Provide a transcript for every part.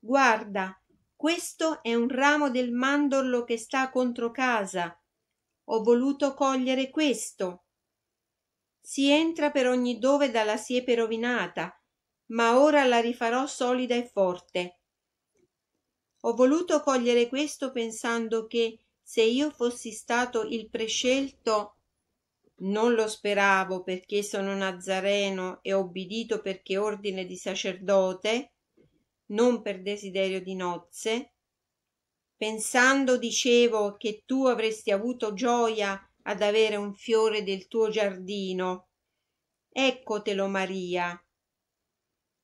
guarda questo è un ramo del mandorlo che sta contro casa ho voluto cogliere questo si entra per ogni dove dalla siepe rovinata ma ora la rifarò solida e forte ho voluto cogliere questo pensando che se io fossi stato il prescelto non lo speravo perché sono nazareno e obbedito perché ordine di sacerdote non per desiderio di nozze pensando dicevo che tu avresti avuto gioia ad avere un fiore del tuo giardino eccotelo maria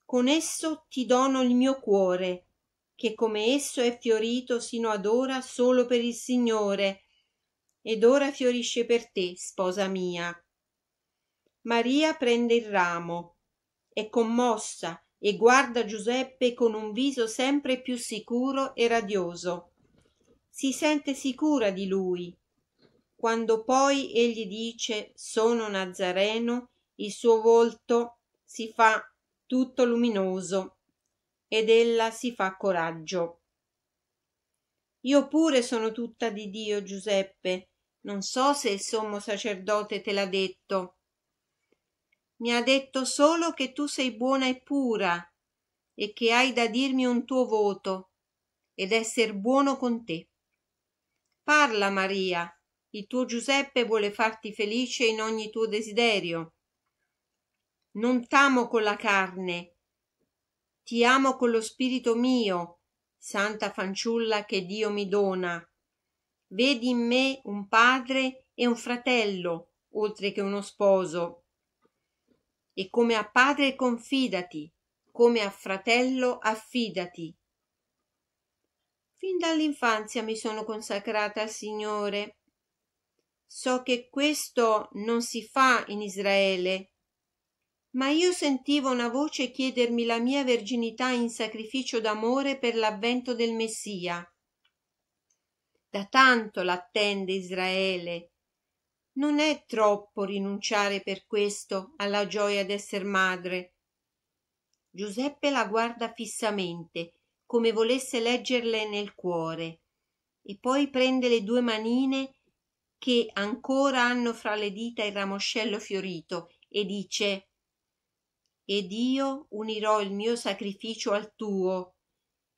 con esso ti dono il mio cuore che come esso è fiorito sino ad ora solo per il signore ed ora fiorisce per te sposa mia maria prende il ramo è commossa e guarda Giuseppe con un viso sempre più sicuro e radioso. Si sente sicura di lui. Quando poi egli dice sono Nazareno, il suo volto si fa tutto luminoso ed ella si fa coraggio. Io pure sono tutta di Dio, Giuseppe. Non so se il sommo sacerdote te l'ha detto mi ha detto solo che tu sei buona e pura e che hai da dirmi un tuo voto ed esser buono con te. Parla, Maria, il tuo Giuseppe vuole farti felice in ogni tuo desiderio. Non t'amo con la carne, ti amo con lo spirito mio, santa fanciulla che Dio mi dona. Vedi in me un padre e un fratello, oltre che uno sposo e come a padre confidati, come a fratello affidati. Fin dall'infanzia mi sono consacrata al Signore. So che questo non si fa in Israele, ma io sentivo una voce chiedermi la mia verginità in sacrificio d'amore per l'avvento del Messia. Da tanto l'attende Israele, non è troppo rinunciare per questo alla gioia d'esser madre. Giuseppe la guarda fissamente, come volesse leggerle nel cuore, e poi prende le due manine che ancora hanno fra le dita il ramoscello fiorito e dice ed io unirò il mio sacrificio al tuo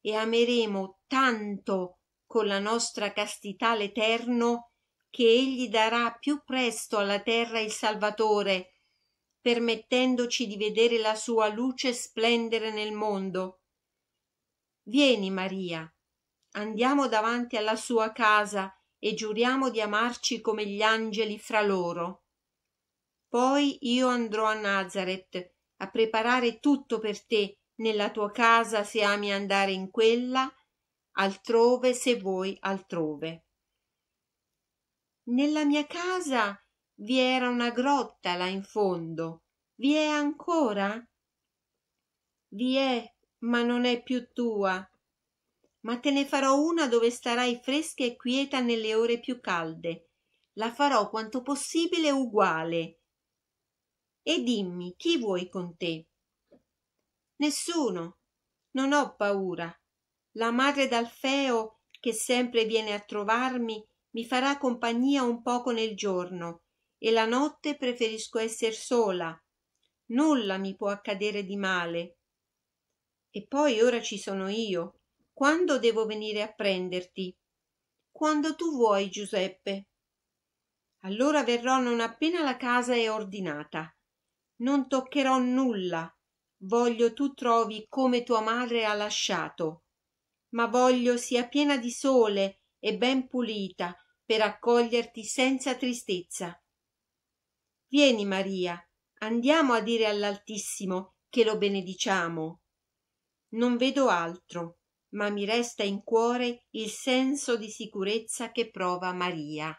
e ameremo tanto con la nostra castità l'Eterno che egli darà più presto alla terra il Salvatore, permettendoci di vedere la sua luce splendere nel mondo. Vieni, Maria, andiamo davanti alla sua casa e giuriamo di amarci come gli angeli fra loro. Poi io andrò a Nazareth a preparare tutto per te nella tua casa se ami andare in quella, altrove se vuoi altrove nella mia casa vi era una grotta là in fondo vi è ancora vi è ma non è più tua ma te ne farò una dove starai fresca e quieta nelle ore più calde la farò quanto possibile uguale e dimmi chi vuoi con te nessuno non ho paura la madre d'alfeo che sempre viene a trovarmi mi farà compagnia un poco nel giorno e la notte preferisco esser sola. Nulla mi può accadere di male. E poi ora ci sono io. Quando devo venire a prenderti? Quando tu vuoi, Giuseppe. Allora verrò non appena la casa è ordinata. Non toccherò nulla. Voglio tu trovi come tua madre ha lasciato. Ma voglio sia piena di sole e ben pulita per accoglierti senza tristezza. Vieni Maria, andiamo a dire all'Altissimo che lo benediciamo. Non vedo altro, ma mi resta in cuore il senso di sicurezza che prova Maria.